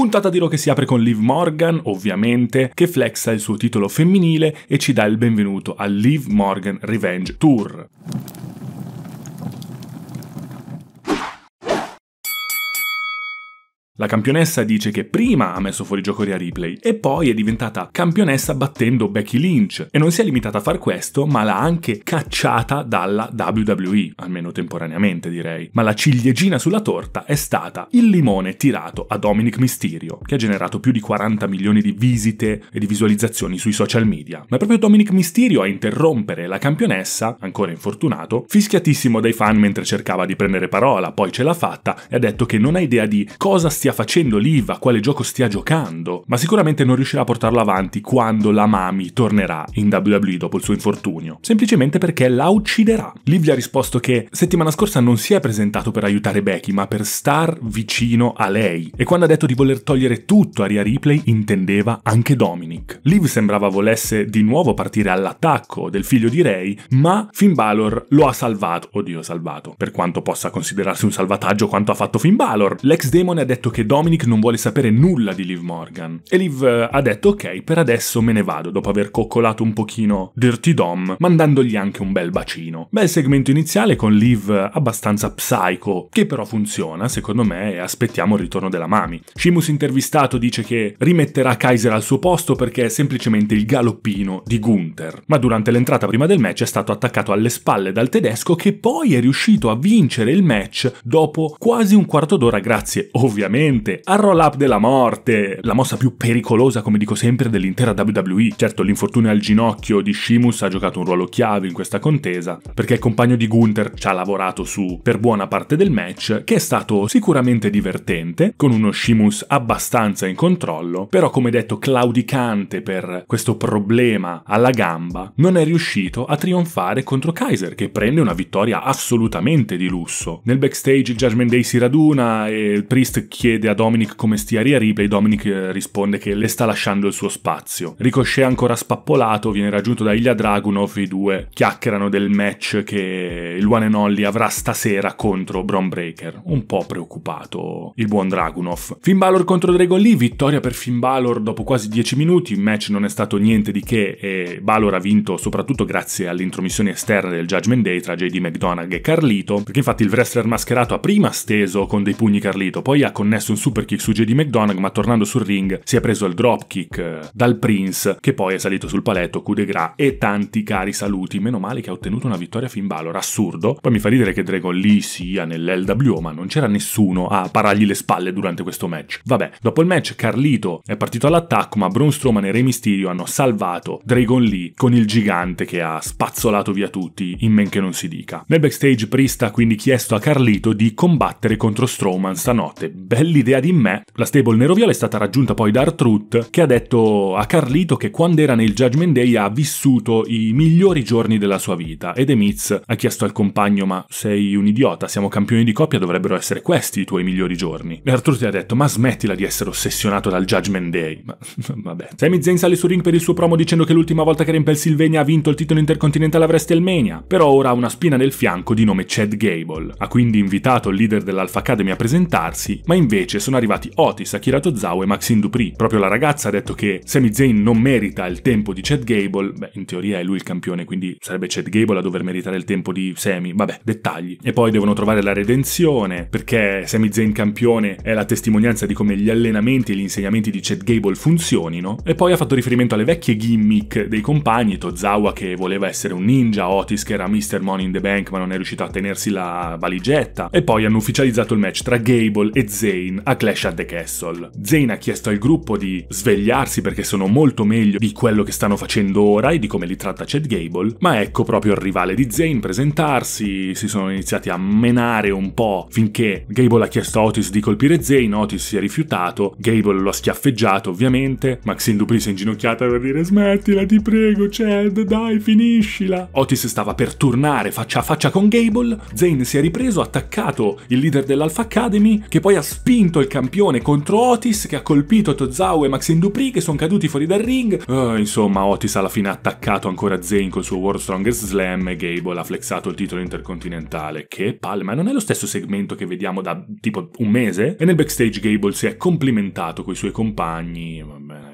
Puntata dirò che si apre con Liv Morgan, ovviamente, che flexa il suo titolo femminile e ci dà il benvenuto al Liv Morgan Revenge Tour. La campionessa dice che prima ha messo fuori gioco Rhea Ripley e poi è diventata campionessa battendo Becky Lynch e non si è limitata a far questo, ma l'ha anche cacciata dalla WWE, almeno temporaneamente direi. Ma la ciliegina sulla torta è stata il limone tirato a Dominic Mysterio, che ha generato più di 40 milioni di visite e di visualizzazioni sui social media. Ma è proprio Dominic Mysterio a interrompere la campionessa, ancora infortunato, fischiatissimo dai fan mentre cercava di prendere parola, poi ce l'ha fatta e ha detto che non ha idea di cosa stia stia facendo l'IVA, a quale gioco stia giocando, ma sicuramente non riuscirà a portarlo avanti quando la Mami tornerà in WWE dopo il suo infortunio, semplicemente perché la ucciderà. Liv gli ha risposto che settimana scorsa non si è presentato per aiutare Becky, ma per star vicino a lei, e quando ha detto di voler togliere tutto a Ria Ripley intendeva anche Dominic. Liv sembrava volesse di nuovo partire all'attacco del figlio di Ray, ma Finn Balor lo ha salvato, oddio salvato, per quanto possa considerarsi un salvataggio quanto ha fatto Finn Balor. L'ex Demon ha detto che che Dominic non vuole sapere nulla di Liv Morgan. E Liv eh, ha detto ok, per adesso me ne vado, dopo aver coccolato un pochino Dirty Dom, mandandogli anche un bel bacino. Bel segmento iniziale con Liv eh, abbastanza psycho, che però funziona, secondo me, e aspettiamo il ritorno della Mami. Shimus intervistato dice che rimetterà Kaiser al suo posto perché è semplicemente il galoppino di Gunther, ma durante l'entrata prima del match è stato attaccato alle spalle dal tedesco che poi è riuscito a vincere il match dopo quasi un quarto d'ora grazie, ovviamente, finalmente al roll up della morte, la mossa più pericolosa come dico sempre dell'intera WWE. Certo l'infortunio al ginocchio di Sheamus ha giocato un ruolo chiave in questa contesa, perché il compagno di Gunther ci ha lavorato su per buona parte del match, che è stato sicuramente divertente, con uno Sheamus abbastanza in controllo, però come detto claudicante per questo problema alla gamba, non è riuscito a trionfare contro Kaiser, che prende una vittoria assolutamente di lusso. Nel backstage il Judgment Day si raduna e Priest chiede chiede a Dominic come stia Ria Ripley, Dominic eh, risponde che le sta lasciando il suo spazio. Ricochet ancora spappolato viene raggiunto da Ilya Dragunov, i due chiacchierano del match che il one and only avrà stasera contro Bron Breaker. Un po' preoccupato il buon Dragunov. Finn Balor contro Dragon Lee, vittoria per Finn Balor dopo quasi 10 minuti. Il match non è stato niente di che e Balor ha vinto soprattutto grazie all'intromissione esterna del Judgment Day tra JD McDonagh e Carlito, perché infatti il wrestler mascherato ha prima steso con dei pugni Carlito, poi ha connesso un super kick su JD McDonagh, ma tornando sul ring si è preso il dropkick eh, dal Prince, che poi è salito sul paletto, coup de gras e tanti cari saluti. Meno male che ha ottenuto una vittoria Finn Balor, assurdo assurdo. Poi mi fa ridere che Dragon Lee sia nell'LWO, ma non c'era nessuno a parargli le spalle durante questo match. Vabbè, dopo il match Carlito è partito all'attacco, ma Braun Strowman e Rey Mysterio hanno salvato Dragon Lee con il gigante che ha spazzolato via tutti, in men che non si dica. Nel backstage Priest ha quindi chiesto a Carlito di combattere contro Strowman stanotte. Bell'idea di me. La stable nero neroviola è stata raggiunta poi da Artruth, che ha detto a Carlito che quando era nel Judgment Day ha vissuto i migliori giorni della sua vita ed Emitz ha chiesto al compagno ma sei un idiota, siamo campioni di coppia, dovrebbero essere questi i tuoi migliori giorni. E Arthur ti ha detto ma smettila di essere ossessionato dal Judgment Day. Ma vabbè. Sammy Zayn sale su ring per il suo promo dicendo che l'ultima volta che era in Pennsylvania ha vinto il titolo intercontinentale a WrestleMania, però ora ha una spina nel fianco di nome Chad Gable. Ha quindi invitato il leader dell'Alpha Academy a presentarsi, ma invece sono arrivati Otis, Akira Tozawa e Maxine Dupree. Proprio la ragazza ha detto che Sammy Zayn non merita il tempo di Chad Gable, beh in teoria è lui il campione, quindi sarebbe Chad Gable a dover meritare il tempo di Sami Semi. Vabbè, dettagli. E poi devono trovare la redenzione, perché Semi Zayn campione è la testimonianza di come gli allenamenti e gli insegnamenti di Chad Gable funzionino. E poi ha fatto riferimento alle vecchie gimmick dei compagni, Tozawa che voleva essere un ninja, Otis che era Mr. Money in the Bank ma non è riuscito a tenersi la valigetta. E poi hanno ufficializzato il match tra Gable e Zayn a Clash at the Castle. Zayn ha chiesto al gruppo di svegliarsi perché sono molto meglio di quello che stanno facendo ora e di come li tratta Chad Gable, ma ecco proprio il rivale di Zayn presentato spaventarsi, si sono iniziati a menare un po' finché Gable ha chiesto a Otis di colpire Zane, Otis si è rifiutato, Gable lo ha schiaffeggiato ovviamente, Maxine Dupree si è inginocchiata per dire smettila ti prego Chad, dai finiscila. Otis stava per tornare faccia a faccia con Gable, Zane si è ripreso, ha attaccato il leader dell'Alpha Academy che poi ha spinto il campione contro Otis che ha colpito Tozawa e Maxine Dupree che sono caduti fuori dal ring, uh, insomma Otis alla fine ha attaccato ancora Zane col suo World Strongest Slam e Gable ha flexato il titolo intercontinentale. Che palle, ma non è lo stesso segmento che vediamo da tipo un mese? E nel backstage Gable si è complimentato con i suoi compagni,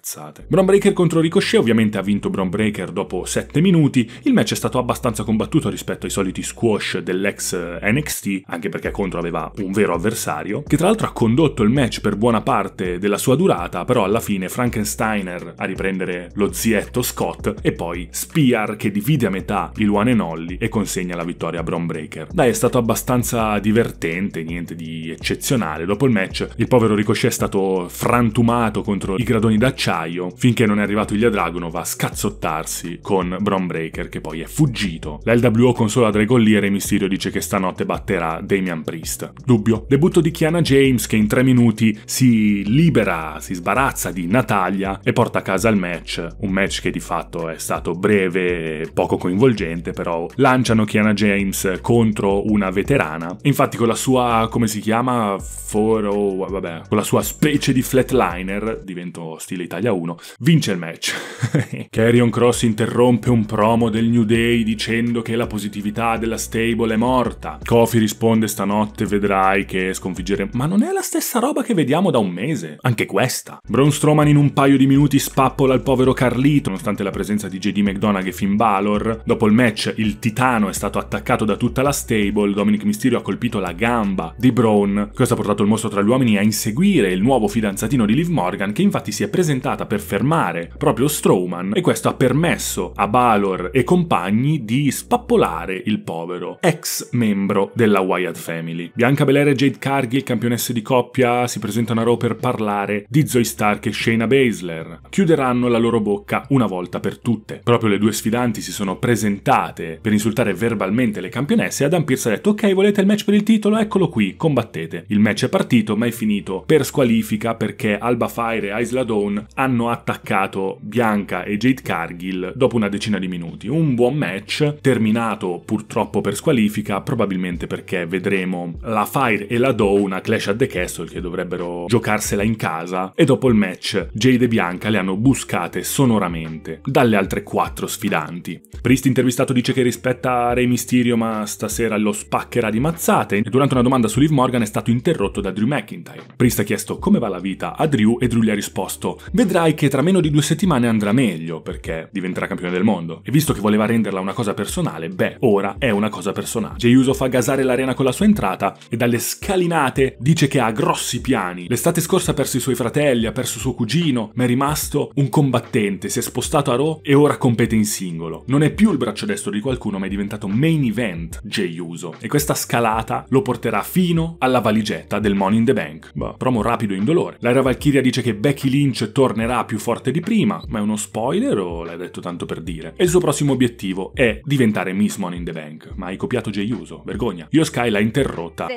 ammazzate. Bron Breaker contro Ricochet ovviamente ha vinto Bron Breaker dopo 7 minuti, il match è stato abbastanza combattuto rispetto ai soliti squash dell'ex eh, NXT, anche perché contro aveva un vero avversario, che tra l'altro ha condotto il match per buona parte della sua durata, però alla fine Frankensteiner a riprendere lo zietto Scott e poi Spear che divide a metà il one and only e consegna la vittoria a Bron Breaker. Dai, è stato abbastanza divertente, niente di eccezionale. Dopo il match il povero Ricochet è stato frantumato contro i gradoni d'acciaio notaio, finché non è arrivato Ilya va a scazzottarsi con Bron Breaker, che poi è fuggito. La LWO consola Dragon Dragollier e Mysterio dice che stanotte batterà Damian Priest. Dubbio. Debutto di Kiana James, che in tre minuti si libera, si sbarazza di Natalia e porta a casa il match. Un match che di fatto è stato breve, e poco coinvolgente, però lanciano Kiana James contro una veterana. Infatti con la sua, come si chiama? Foro, vabbè, con la sua specie di flatliner, divento stile italiano sbaglia uno, vince il match. Carrion Cross interrompe un promo del New Day dicendo che la positività della stable è morta. Kofi risponde stanotte vedrai che sconfiggere... Ma non è la stessa roba che vediamo da un mese, anche questa. Braun Strowman in un paio di minuti spappola il povero Carlito, nonostante la presenza di JD McDonagh e Finn Balor. Dopo il match il titano è stato attaccato da tutta la stable, Dominic Mysterio ha colpito la gamba di Braun. Questo ha portato il mostro tra gli uomini a inseguire il nuovo fidanzatino di Liv Morgan che infatti si è presentato utilizzata per fermare proprio Strowman e questo ha permesso a Balor e compagni di spappolare il povero ex membro della Wyatt Family. Bianca Belair e Jade Cargill, campionesse di coppia, si presentano a Raw per parlare di Zoe Stark e Shayna Baszler. Chiuderanno la loro bocca una volta per tutte. Proprio le due sfidanti si sono presentate per insultare verbalmente le campionesse e Adam Pearce ha detto ok volete il match per il titolo? Eccolo qui, combattete. Il match è partito ma è finito per squalifica perché Alba Fire e Isla Dawn hanno hanno attaccato Bianca e Jade Cargill dopo una decina di minuti. Un buon match, terminato purtroppo per squalifica, probabilmente perché vedremo la Fire e la Doe, una Clash at the Castle che dovrebbero giocarsela in casa, e dopo il match Jade e Bianca le hanno buscate sonoramente dalle altre quattro sfidanti. Priest intervistato dice che rispetta Rey Mysterio ma stasera lo spaccherà di mazzate e durante una domanda su Liv Morgan è stato interrotto da Drew McIntyre. Priest ha chiesto come va la vita a Drew e Drew gli ha risposto vedrai che tra meno di due settimane andrà meglio perché diventerà campione del mondo. E visto che voleva renderla una cosa personale, beh, ora è una cosa personale. Jeyuso fa gasare l'arena con la sua entrata e dalle scalinate dice che ha grossi piani. L'estate scorsa ha perso i suoi fratelli, ha perso suo cugino, ma è rimasto un combattente, si è spostato a Raw e ora compete in singolo. Non è più il braccio destro di qualcuno, ma è diventato main event Jeyuso. E questa scalata lo porterà fino alla valigetta del Money in the Bank. Bah, promo rapido e indolore. L'era Valkyria dice che Becky Lynch torna tornerà più forte di prima, ma è uno spoiler o l'hai detto tanto per dire? E il suo prossimo obiettivo è diventare Miss Money in the Bank. Ma hai copiato Jay Uso, vergogna. Yo Sky l'ha interrotta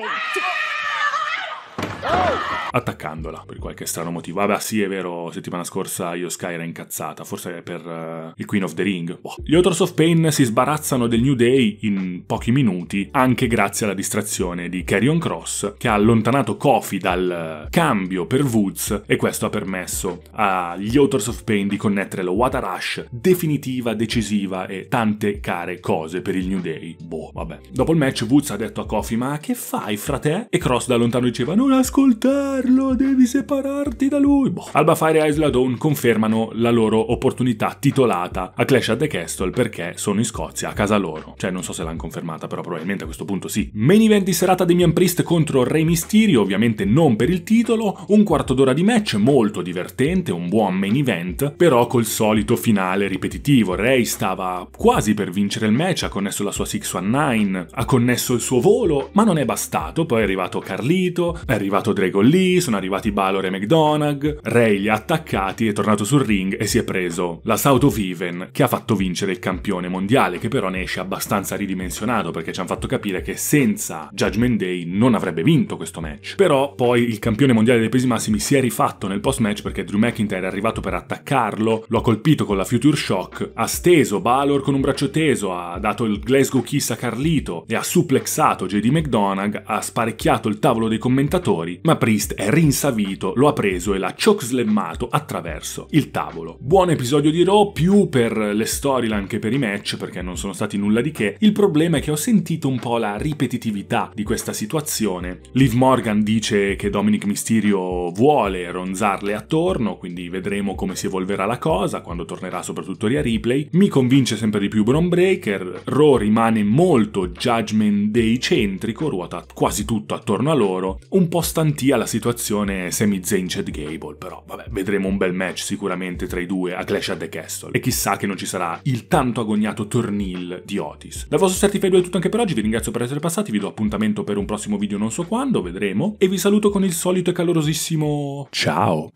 attaccandola per qualche strano motivo. Vabbè, ah, sì, è vero, settimana scorsa io Sky era incazzata, forse per uh, il Queen of the Ring. Boh. Gli Authors of Pain si sbarazzano del New Day in pochi minuti, anche grazie alla distrazione di Carrion Cross, che ha allontanato Kofi dal eh, cambio per Woods e questo ha permesso agli Authors of Pain di connettere la Water Rush definitiva, decisiva e tante care cose per il New Day. Boh, vabbè. Dopo il match Woods ha detto a Kofi "Ma che fai, frate?" e Cross da lontano diceva "Non ha ascoltarlo, devi separarti da lui. Boh. Alba e Isla Dawn confermano la loro opportunità titolata a Clash at the Castle perché sono in Scozia, a casa loro. Cioè, non so se l'hanno confermata, però probabilmente a questo punto sì. Main event di serata Damian Priest contro Rey Mysterio, ovviamente non per il titolo, un quarto d'ora di match molto divertente, un buon main event, però col solito finale ripetitivo. Rey stava quasi per vincere il match, ha connesso la sua 619, ha connesso il suo volo, ma non è bastato. Poi è arrivato Carlito, è arrivato arrivato Drago Lee, sono arrivati Balor e McDonagh, Ray li ha attaccati, è tornato sul ring e si è preso la South of Even, che ha fatto vincere il campione mondiale, che però ne esce abbastanza ridimensionato perché ci hanno fatto capire che senza Judgment Day non avrebbe vinto questo match. Però poi il campione mondiale dei pesi massimi si è rifatto nel post match perché Drew McIntyre è arrivato per attaccarlo, lo ha colpito con la Future Shock, ha steso Balor con un braccio teso, ha dato il Glasgow Kiss a Carlito e ha suplexato JD McDonagh, ha sparecchiato il tavolo dei commentatori fuori, ma Priest è rinsavito, lo ha preso e l'ha chokeslammato attraverso il tavolo. Buon episodio di Raw, più per le storyline che per i match, perché non sono stati nulla di che. Il problema è che ho sentito un po' la ripetitività di questa situazione. Liv Morgan dice che Dominic Mysterio vuole ronzarle attorno, quindi vedremo come si evolverà la cosa quando tornerà soprattutto Ria Ripley. Mi convince sempre di più Bron Breaker, Raw rimane molto Judgment Day centrico, ruota quasi tutto attorno a loro, un po' strano instantia la situazione semi Zayn Chad Gable, però vabbè, vedremo un bel match sicuramente tra i due a Clash at the Castle e chissà che non ci sarà il tanto agognato tornil di Otis. Dal vostro Certified è tutto anche per oggi, vi ringrazio per essere passati, vi do appuntamento per un prossimo video non so quando, vedremo, e vi saluto con il solito e calorosissimo ciao!